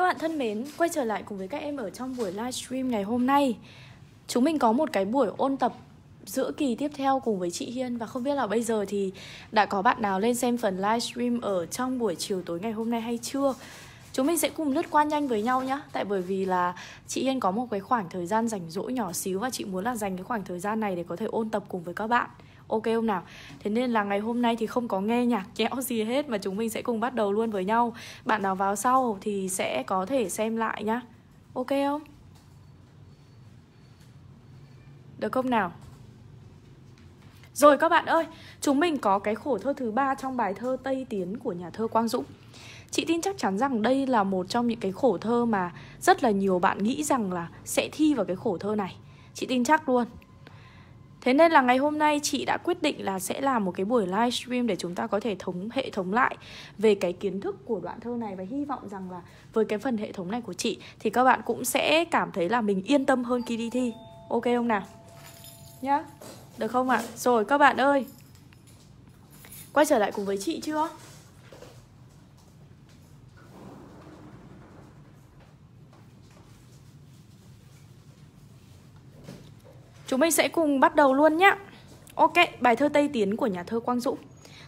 Các bạn thân mến, quay trở lại cùng với các em ở trong buổi livestream ngày hôm nay. Chúng mình có một cái buổi ôn tập giữa kỳ tiếp theo cùng với chị Hiên và không biết là bây giờ thì đã có bạn nào lên xem phần livestream ở trong buổi chiều tối ngày hôm nay hay chưa? Chúng mình sẽ cùng lướt qua nhanh với nhau nhá Tại bởi vì là chị Hiên có một cái khoảng thời gian rảnh rỗi nhỏ xíu Và chị muốn là dành cái khoảng thời gian này để có thể ôn tập cùng với các bạn ok không nào thế nên là ngày hôm nay thì không có nghe nhạc nhẽo gì hết mà chúng mình sẽ cùng bắt đầu luôn với nhau bạn nào vào sau thì sẽ có thể xem lại nhá ok không được không nào rồi các bạn ơi, chúng mình có cái khổ thơ thứ ba trong bài thơ Tây Tiến của nhà thơ Quang Dũng. Chị tin chắc chắn rằng đây là một trong những cái khổ thơ mà rất là nhiều bạn nghĩ rằng là sẽ thi vào cái khổ thơ này. Chị tin chắc luôn. Thế nên là ngày hôm nay chị đã quyết định là sẽ làm một cái buổi livestream để chúng ta có thể thống hệ thống lại về cái kiến thức của đoạn thơ này và hy vọng rằng là với cái phần hệ thống này của chị thì các bạn cũng sẽ cảm thấy là mình yên tâm hơn khi đi thi. Ok không nào? Nhá. Được không ạ? À? Rồi các bạn ơi. Quay trở lại cùng với chị chưa? Chúng mình sẽ cùng bắt đầu luôn nhé Ok, bài thơ Tây Tiến của nhà thơ Quang Dũng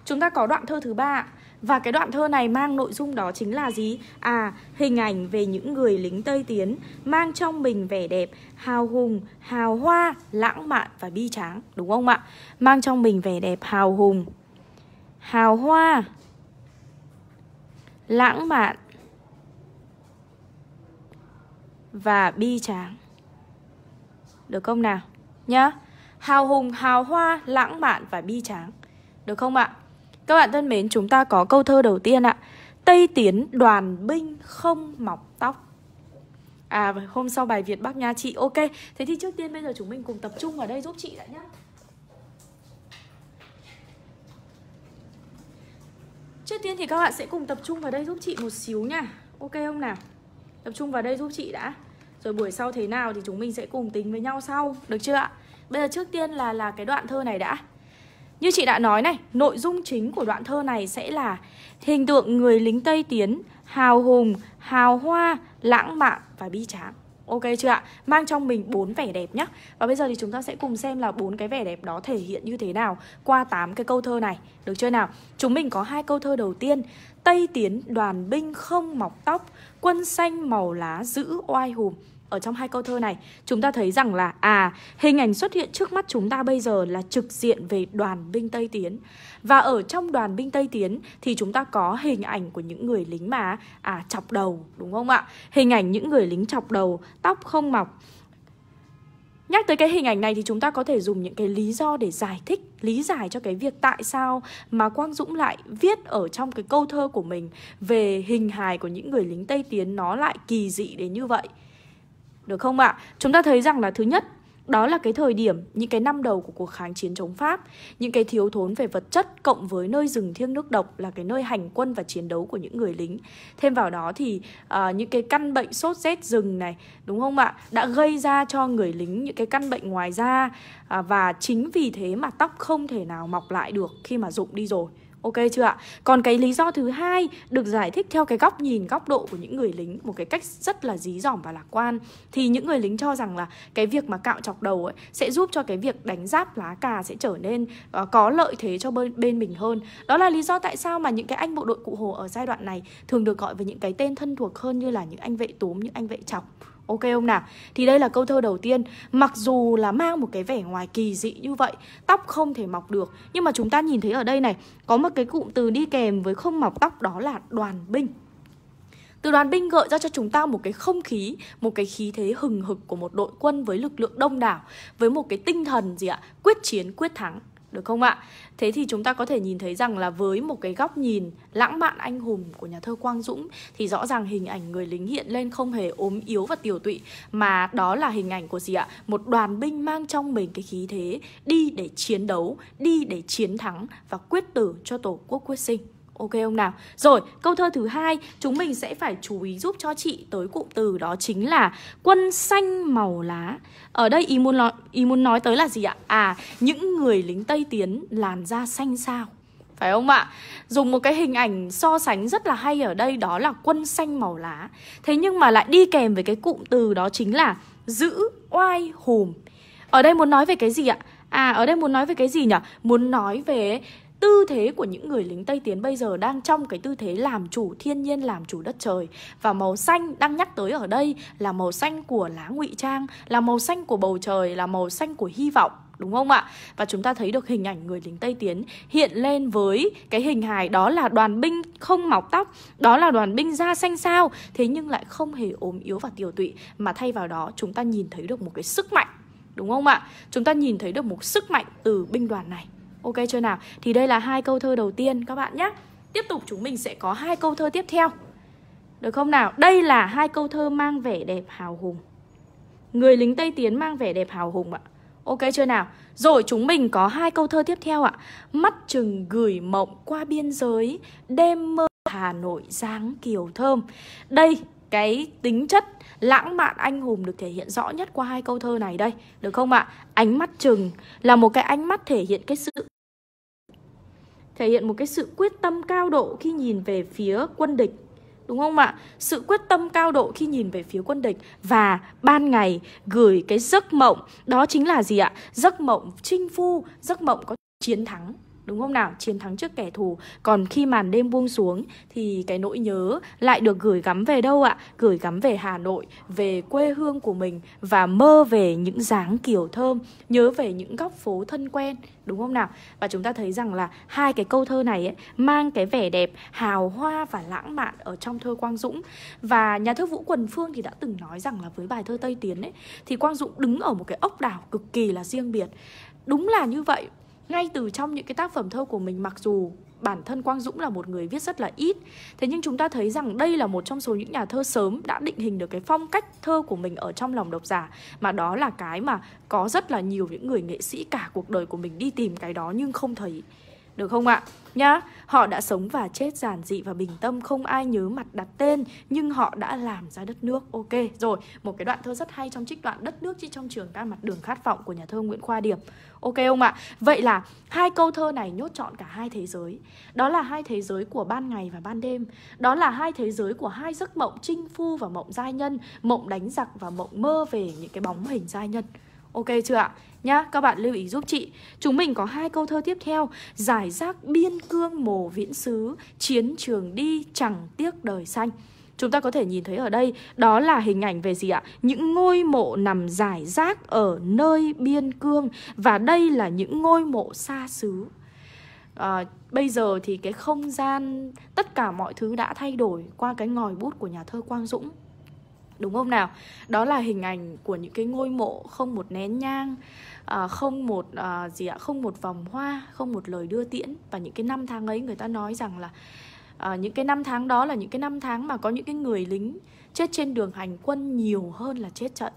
Chúng ta có đoạn thơ thứ ba Và cái đoạn thơ này mang nội dung đó chính là gì? À, hình ảnh về những người lính Tây Tiến Mang trong mình vẻ đẹp, hào hùng, hào hoa, lãng mạn và bi tráng Đúng không ạ? Mang trong mình vẻ đẹp hào hùng, hào hoa, lãng mạn và bi tráng được không nào nhá. Hào hùng, hào hoa, lãng mạn và bi tráng. Được không ạ? Các bạn thân mến, chúng ta có câu thơ đầu tiên ạ. Tây tiến đoàn binh không mọc tóc. À vâng, hôm sau bài Việt bác nha chị. Ok, thế thì trước tiên bây giờ chúng mình cùng tập trung vào đây giúp chị đã nhé. Trước tiên thì các bạn sẽ cùng tập trung vào đây giúp chị một xíu nha. Ok không nào? Tập trung vào đây giúp chị đã rồi buổi sau thế nào thì chúng mình sẽ cùng tính với nhau sau được chưa ạ bây giờ trước tiên là là cái đoạn thơ này đã như chị đã nói này nội dung chính của đoạn thơ này sẽ là hình tượng người lính tây tiến hào hùng hào hoa lãng mạn và bi tráng Ok chưa ạ? Mang trong mình bốn vẻ đẹp nhá Và bây giờ thì chúng ta sẽ cùng xem là bốn cái vẻ đẹp đó thể hiện như thế nào qua tám cái câu thơ này. Được chưa nào? Chúng mình có hai câu thơ đầu tiên. Tây tiến đoàn binh không mọc tóc, quân xanh màu lá giữ oai hùng ở trong hai câu thơ này chúng ta thấy rằng là à hình ảnh xuất hiện trước mắt chúng ta bây giờ là trực diện về đoàn binh Tây Tiến và ở trong đoàn binh Tây Tiến thì chúng ta có hình ảnh của những người lính mà à chọc đầu đúng không ạ hình ảnh những người lính chọc đầu tóc không mọc Nhắc tới cái hình ảnh này thì chúng ta có thể dùng những cái lý do để giải thích, lý giải cho cái việc tại sao mà Quang Dũng lại viết ở trong cái câu thơ của mình về hình hài của những người lính Tây Tiến nó lại kỳ dị đến như vậy. Được không ạ? À? Chúng ta thấy rằng là thứ nhất đó là cái thời điểm, những cái năm đầu của cuộc kháng chiến chống Pháp, những cái thiếu thốn về vật chất cộng với nơi rừng thiêng nước độc là cái nơi hành quân và chiến đấu của những người lính. Thêm vào đó thì uh, những cái căn bệnh sốt rét rừng này, đúng không ạ? Đã gây ra cho người lính những cái căn bệnh ngoài da uh, và chính vì thế mà tóc không thể nào mọc lại được khi mà rụng đi rồi. Ok chưa ạ? Còn cái lý do thứ hai được giải thích theo cái góc nhìn góc độ của những người lính một cái cách rất là dí dỏm và lạc quan thì những người lính cho rằng là cái việc mà cạo chọc đầu ấy sẽ giúp cho cái việc đánh giáp lá cà sẽ trở nên ờ, có lợi thế cho bên, bên mình hơn. Đó là lý do tại sao mà những cái anh bộ đội cụ hồ ở giai đoạn này thường được gọi với những cái tên thân thuộc hơn như là những anh vệ túm, những anh vệ chọc Ok không nào? Thì đây là câu thơ đầu tiên Mặc dù là mang một cái vẻ ngoài kỳ dị như vậy Tóc không thể mọc được Nhưng mà chúng ta nhìn thấy ở đây này Có một cái cụm từ đi kèm với không mọc tóc đó là đoàn binh từ đoàn binh gợi ra cho chúng ta một cái không khí, một cái khí thế hừng hực của một đội quân với lực lượng đông đảo, với một cái tinh thần gì ạ, quyết chiến quyết thắng được không ạ? Thế thì chúng ta có thể nhìn thấy rằng là với một cái góc nhìn lãng mạn anh hùng của nhà thơ Quang Dũng thì rõ ràng hình ảnh người lính hiện lên không hề ốm yếu và tiểu tụy mà đó là hình ảnh của gì ạ? Một đoàn binh mang trong mình cái khí thế đi để chiến đấu, đi để chiến thắng và quyết tử cho Tổ quốc quyết sinh ok không nào? Rồi, câu thơ thứ hai chúng mình sẽ phải chú ý giúp cho chị tới cụm từ đó chính là quân xanh màu lá. Ở đây ý muốn nói ý muốn nói tới là gì ạ? À, những người lính Tây tiến làn da xanh sao? phải không ạ? Dùng một cái hình ảnh so sánh rất là hay ở đây đó là quân xanh màu lá. Thế nhưng mà lại đi kèm với cái cụm từ đó chính là giữ oai hùm. Ở đây muốn nói về cái gì ạ? À ở đây muốn nói về cái gì nhỉ? Muốn nói về tư thế của những người lính Tây Tiến bây giờ đang trong cái tư thế làm chủ thiên nhiên, làm chủ đất trời. Và màu xanh đang nhắc tới ở đây là màu xanh của lá ngụy trang, là màu xanh của bầu trời, là màu xanh của hy vọng đúng không ạ? Và chúng ta thấy được hình ảnh người lính Tây Tiến hiện lên với cái hình hài đó là đoàn binh không mọc tóc, đó là đoàn binh da xanh sao, thế nhưng lại không hề ốm yếu và tiều tụy mà thay vào đó chúng ta nhìn thấy được một cái sức mạnh, đúng không ạ? Chúng ta nhìn thấy được một sức mạnh từ binh đoàn này. Ok chưa nào? Thì đây là hai câu thơ đầu tiên các bạn nhé. Tiếp tục chúng mình sẽ có hai câu thơ tiếp theo. Được không nào? Đây là hai câu thơ mang vẻ đẹp hào hùng. Người lính Tây Tiến mang vẻ đẹp hào hùng ạ. Ok chưa nào? Rồi chúng mình có hai câu thơ tiếp theo ạ. Mắt chừng gửi mộng qua biên giới, đêm mơ Hà Nội dáng kiều thơm. Đây, cái tính chất lãng mạn anh hùng được thể hiện rõ nhất qua hai câu thơ này đây, được không ạ? Ánh mắt chừng là một cái ánh mắt thể hiện cái sự thể hiện một cái sự quyết tâm cao độ khi nhìn về phía quân địch đúng không ạ? Sự quyết tâm cao độ khi nhìn về phía quân địch và ban ngày gửi cái giấc mộng đó chính là gì ạ? Giấc mộng chinh phu, giấc mộng có chiến thắng đúng không nào chiến thắng trước kẻ thù còn khi màn đêm buông xuống thì cái nỗi nhớ lại được gửi gắm về đâu ạ gửi gắm về hà nội về quê hương của mình và mơ về những dáng kiểu thơm nhớ về những góc phố thân quen đúng không nào và chúng ta thấy rằng là hai cái câu thơ này ấy, mang cái vẻ đẹp hào hoa và lãng mạn ở trong thơ quang dũng và nhà thơ vũ quần phương thì đã từng nói rằng là với bài thơ tây tiến ấy thì quang dũng đứng ở một cái ốc đảo cực kỳ là riêng biệt đúng là như vậy ngay từ trong những cái tác phẩm thơ của mình mặc dù bản thân Quang Dũng là một người viết rất là ít Thế nhưng chúng ta thấy rằng đây là một trong số những nhà thơ sớm đã định hình được cái phong cách thơ của mình ở trong lòng độc giả Mà đó là cái mà có rất là nhiều những người nghệ sĩ cả cuộc đời của mình đi tìm cái đó nhưng không thấy được không ạ? Nhá, họ đã sống và chết giản dị và bình tâm Không ai nhớ mặt đặt tên Nhưng họ đã làm ra đất nước Ok, rồi, một cái đoạn thơ rất hay trong trích đoạn Đất nước chỉ trong trường ca mặt đường khát vọng Của nhà thơ Nguyễn Khoa Điệp Ok không ạ? Vậy là hai câu thơ này nhốt chọn cả hai thế giới Đó là hai thế giới của ban ngày và ban đêm Đó là hai thế giới của hai giấc mộng chinh phu và mộng giai nhân Mộng đánh giặc và mộng mơ về những cái bóng hình giai nhân Ok chưa ạ? Nhá, các bạn lưu ý giúp chị Chúng mình có hai câu thơ tiếp theo Giải rác biên cương mồ viễn xứ Chiến trường đi chẳng tiếc đời xanh Chúng ta có thể nhìn thấy ở đây Đó là hình ảnh về gì ạ? Những ngôi mộ nằm giải rác ở nơi biên cương Và đây là những ngôi mộ xa xứ à, Bây giờ thì cái không gian Tất cả mọi thứ đã thay đổi Qua cái ngòi bút của nhà thơ Quang Dũng đúng không nào đó là hình ảnh của những cái ngôi mộ không một nén nhang à, không một à, gì ạ không một vòng hoa không một lời đưa tiễn và những cái năm tháng ấy người ta nói rằng là à, những cái năm tháng đó là những cái năm tháng mà có những cái người lính chết trên đường hành quân nhiều hơn là chết trận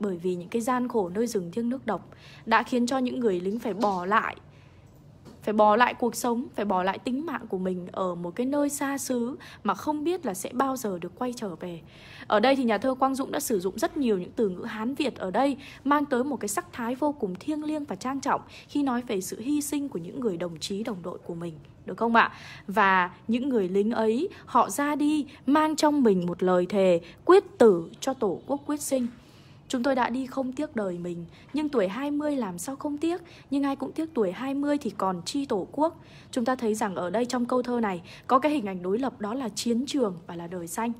bởi vì những cái gian khổ nơi rừng thiêng nước độc đã khiến cho những người lính phải bỏ lại phải bỏ lại cuộc sống phải bỏ lại tính mạng của mình ở một cái nơi xa xứ mà không biết là sẽ bao giờ được quay trở về ở đây thì nhà thơ quang dũng đã sử dụng rất nhiều những từ ngữ hán việt ở đây mang tới một cái sắc thái vô cùng thiêng liêng và trang trọng khi nói về sự hy sinh của những người đồng chí đồng đội của mình được không ạ? Và những người lính ấy họ ra đi mang trong mình một lời thề quyết tử cho tổ quốc quyết sinh. Chúng tôi đã đi không tiếc đời mình, nhưng tuổi 20 làm sao không tiếc, nhưng ai cũng tiếc tuổi 20 thì còn chi tổ quốc. Chúng ta thấy rằng ở đây trong câu thơ này có cái hình ảnh đối lập đó là chiến trường và là đời xanh.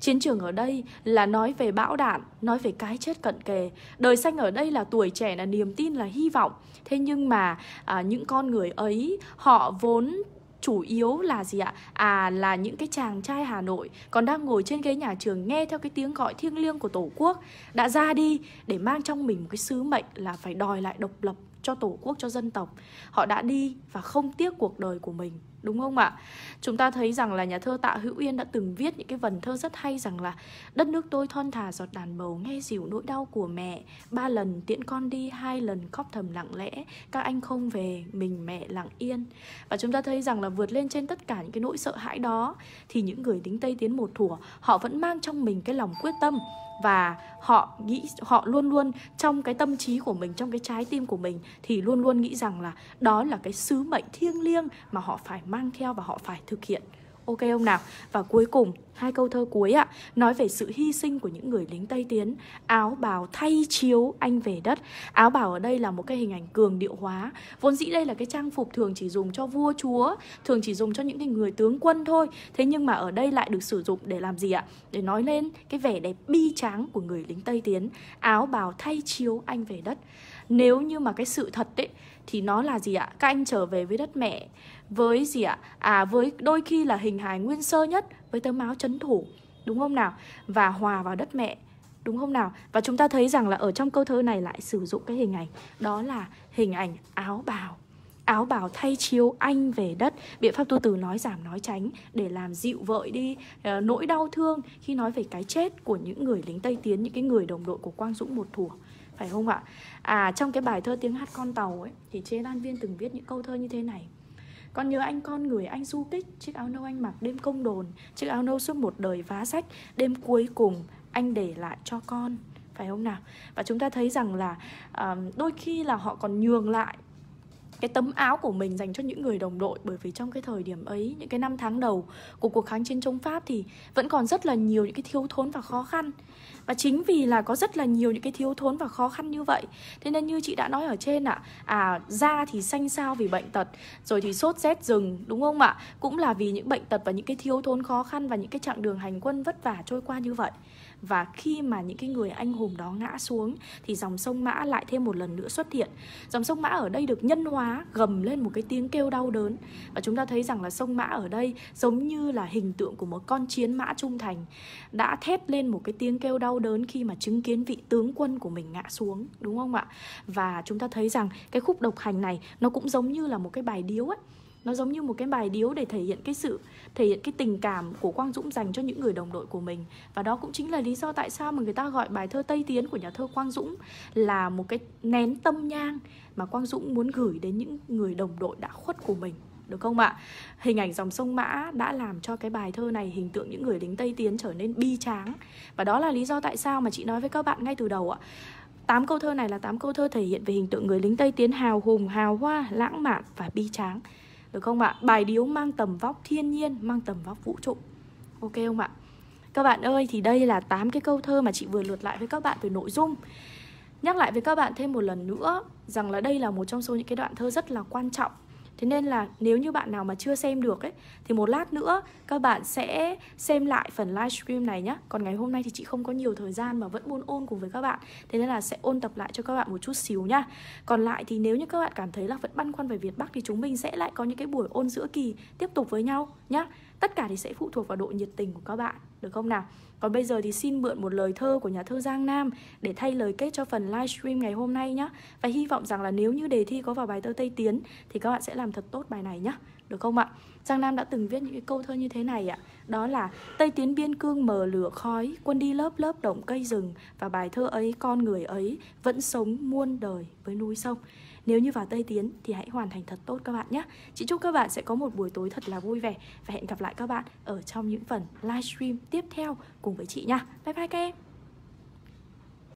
Chiến trường ở đây là nói về bão đạn, nói về cái chết cận kề. Đời xanh ở đây là tuổi trẻ là niềm tin là hy vọng. Thế nhưng mà à, những con người ấy họ vốn chủ yếu là gì ạ? À là những cái chàng trai Hà Nội còn đang ngồi trên ghế nhà trường nghe theo cái tiếng gọi thiêng liêng của Tổ quốc đã ra đi để mang trong mình một cái sứ mệnh là phải đòi lại độc lập cho tổ quốc cho dân tộc họ đã đi và không tiếc cuộc đời của mình đúng không ạ chúng ta thấy rằng là nhà thơ tạ hữu yên đã từng viết những cái vần thơ rất hay rằng là đất nước tôi thon thả giọt đàn bầu nghe dịu nỗi đau của mẹ ba lần tiễn con đi hai lần khóc thầm lặng lẽ các anh không về mình mẹ lặng yên và chúng ta thấy rằng là vượt lên trên tất cả những cái nỗi sợ hãi đó thì những người lính tây tiến một thủa họ vẫn mang trong mình cái lòng quyết tâm và họ nghĩ họ luôn luôn trong cái tâm trí của mình trong cái trái tim của mình thì luôn luôn nghĩ rằng là đó là cái sứ mệnh thiêng liêng mà họ phải mang theo và họ phải thực hiện ok ông nào và cuối cùng hai câu thơ cuối ạ nói về sự hy sinh của những người lính tây tiến áo bào thay chiếu anh về đất áo bào ở đây là một cái hình ảnh cường điệu hóa vốn dĩ đây là cái trang phục thường chỉ dùng cho vua chúa thường chỉ dùng cho những cái người tướng quân thôi thế nhưng mà ở đây lại được sử dụng để làm gì ạ để nói lên cái vẻ đẹp bi tráng của người lính tây tiến áo bào thay chiếu anh về đất nếu như mà cái sự thật ấy thì nó là gì ạ các anh trở về với đất mẹ với gì ạ à với đôi khi là hình hài nguyên sơ nhất với tấm áo chấn thủ đúng không nào và hòa vào đất mẹ đúng không nào và chúng ta thấy rằng là ở trong câu thơ này lại sử dụng cái hình ảnh đó là hình ảnh áo bào áo bào thay chiếu anh về đất biện pháp tu từ nói giảm nói tránh để làm dịu vợi đi uh, nỗi đau thương khi nói về cái chết của những người lính tây tiến những cái người đồng đội của quang dũng một thủa phải không ạ à trong cái bài thơ tiếng hát con tàu ấy thì chế lan viên từng viết những câu thơ như thế này con nhớ anh con người anh du kích chiếc áo nâu anh mặc đêm công đồn chiếc áo nâu suốt một đời vá sách đêm cuối cùng anh để lại cho con phải không nào và chúng ta thấy rằng là uh, đôi khi là họ còn nhường lại cái tấm áo của mình dành cho những người đồng đội bởi vì trong cái thời điểm ấy những cái năm tháng đầu của cuộc kháng chiến chống pháp thì vẫn còn rất là nhiều những cái thiếu thốn và khó khăn và chính vì là có rất là nhiều những cái thiếu thốn và khó khăn như vậy thế nên như chị đã nói ở trên ạ à, à da thì xanh xao vì bệnh tật rồi thì sốt rét rừng đúng không ạ cũng là vì những bệnh tật và những cái thiếu thốn khó khăn và những cái chặng đường hành quân vất vả trôi qua như vậy và khi mà những cái người anh hùng đó ngã xuống thì dòng sông mã lại thêm một lần nữa xuất hiện dòng sông mã ở đây được nhân hóa gầm lên một cái tiếng kêu đau đớn và chúng ta thấy rằng là sông mã ở đây giống như là hình tượng của một con chiến mã trung thành đã thét lên một cái tiếng kêu đau đớn khi mà chứng kiến vị tướng quân của mình ngã xuống đúng không ạ và chúng ta thấy rằng cái khúc độc hành này nó cũng giống như là một cái bài điếu ấy nó giống như một cái bài điếu để thể hiện cái sự thể hiện cái tình cảm của quang dũng dành cho những người đồng đội của mình và đó cũng chính là lý do tại sao mà người ta gọi bài thơ tây tiến của nhà thơ quang dũng là một cái nén tâm nhang mà quang dũng muốn gửi đến những người đồng đội đã khuất của mình được không ạ? Hình ảnh dòng sông Mã đã làm cho cái bài thơ này hình tượng những người lính Tây Tiến trở nên bi tráng. Và đó là lý do tại sao mà chị nói với các bạn ngay từ đầu ạ. Tám câu thơ này là tám câu thơ thể hiện về hình tượng người lính Tây Tiến hào hùng, hào hoa, lãng mạn và bi tráng. Được không ạ? Bài điếu mang tầm vóc thiên nhiên, mang tầm vóc vũ trụ Ok không ạ? Các bạn ơi, thì đây là 8 cái câu thơ mà chị vừa lượt lại với các bạn về nội dung Nhắc lại với các bạn thêm một lần nữa rằng là đây là một trong số những cái đoạn thơ rất là quan trọng Thế nên là nếu như bạn nào mà chưa xem được ấy thì một lát nữa các bạn sẽ xem lại phần livestream này nhá. Còn ngày hôm nay thì chị không có nhiều thời gian mà vẫn muốn ôn cùng với các bạn. Thế nên là sẽ ôn tập lại cho các bạn một chút xíu nhá. Còn lại thì nếu như các bạn cảm thấy là vẫn băn khoăn về Việt Bắc thì chúng mình sẽ lại có những cái buổi ôn giữa kỳ tiếp tục với nhau nhá tất cả thì sẽ phụ thuộc vào độ nhiệt tình của các bạn được không nào còn bây giờ thì xin mượn một lời thơ của nhà thơ Giang Nam để thay lời kết cho phần livestream ngày hôm nay nhé và hy vọng rằng là nếu như đề thi có vào bài thơ Tây Tiến thì các bạn sẽ làm thật tốt bài này nhé được không ạ? Giang Nam đã từng viết những cái câu thơ như thế này ạ. Đó là Tây tiến biên cương mờ lửa khói, quân đi lớp lớp động cây rừng và bài thơ ấy con người ấy vẫn sống muôn đời với núi sông. Nếu như vào Tây Tiến thì hãy hoàn thành thật tốt các bạn nhé. Chị chúc các bạn sẽ có một buổi tối thật là vui vẻ và hẹn gặp lại các bạn ở trong những phần livestream tiếp theo cùng với chị nha. Bye bye các em.